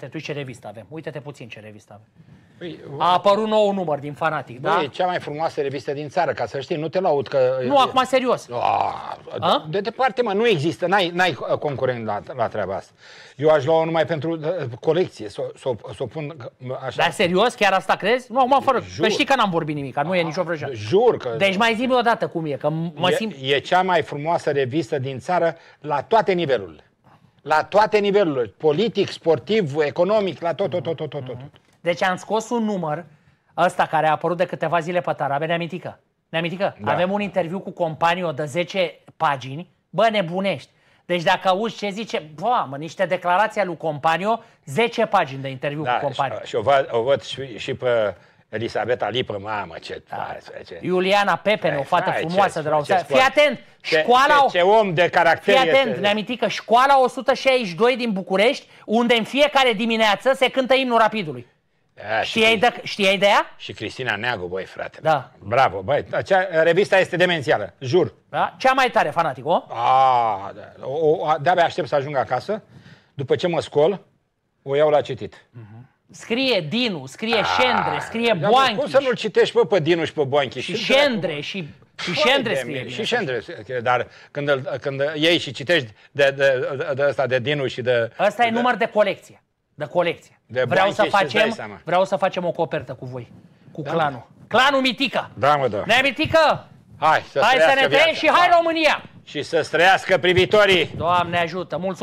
te duci ce revistă avem. Uite-te puțin ce revistă avem. Păi, A apărut nou număr din Fanatic, da? E cea mai frumoasă revistă din țară, ca să știi, nu te laud că... Nu, acum serios. A, De departe, mă, nu există, n-ai, n-ai uh, concurent la, la treaba asta. Eu aș lua numai pentru uh, colecție, să o s-o, s-o pun uh, așa. Dar serios? Chiar asta crezi? Nu, mă, fără, jur. că știi că n-am vorbit nimic, nu A, e nicio vrăjeală. Ah, jur că... Deci mai zi o dată cum e, că mă e, simt... E cea mai frumoasă revistă din țară la toate nivelurile. La toate nivelurile. Politic, sportiv, economic, la tot, tot, tot, tot, tot. tot. Mhm. Deci am scos un număr, ăsta care a apărut de câteva zile pe tarabe, Ne amintică? da. avem un interviu cu o de 10 pagini, bă, nebunești. Deci dacă auzi ce zice, bă, mă, niște declarații ale lui Companio, 10 pagini de interviu da, cu Companio. Și, și o, văd, o văd și, și pe Elisabeta Lipă, mamă, ce da. Face, ce... Iuliana Pepen, o fată hai, frumoasă ce, de la Australia. Fii atent! Ce, școala... Ce, ce om de caracter Fii atent, este... ne aminti că școala 162 din București, unde în fiecare dimineață se cântă imnul rapidului. Da, știai, și, de, știai de ea? Și Cristina Neagu, băi, frate. Da. Bravo, băi. Acea, uh, revista este demențială, jur. Da? Cea mai tare, fanatic, o? A, da. O, o, de-abia aștept să ajung acasă. După ce mă scol, o iau la citit. Uh-huh. Scrie Dinu, scrie ah, Șendre, scrie Boanchi. Cum să nu-l citești, bă, pe Dinu și pe Boanchi? Și Șendre, și și Șendre scrie. Și Șendre dar când, când iei și citești de, de, de, de ăsta, de Dinu și de... Ăsta de, e număr de colecție. De colecție. De vreau, să facem, vreau să facem o copertă cu voi, cu da, clanul. Mă. Clanul Mitica. Da, mă, da. Ne Mitică? Hai să, hai să ne trăim și hai România! Și să străiască privitorii! Doamne ajută! Mulțumesc.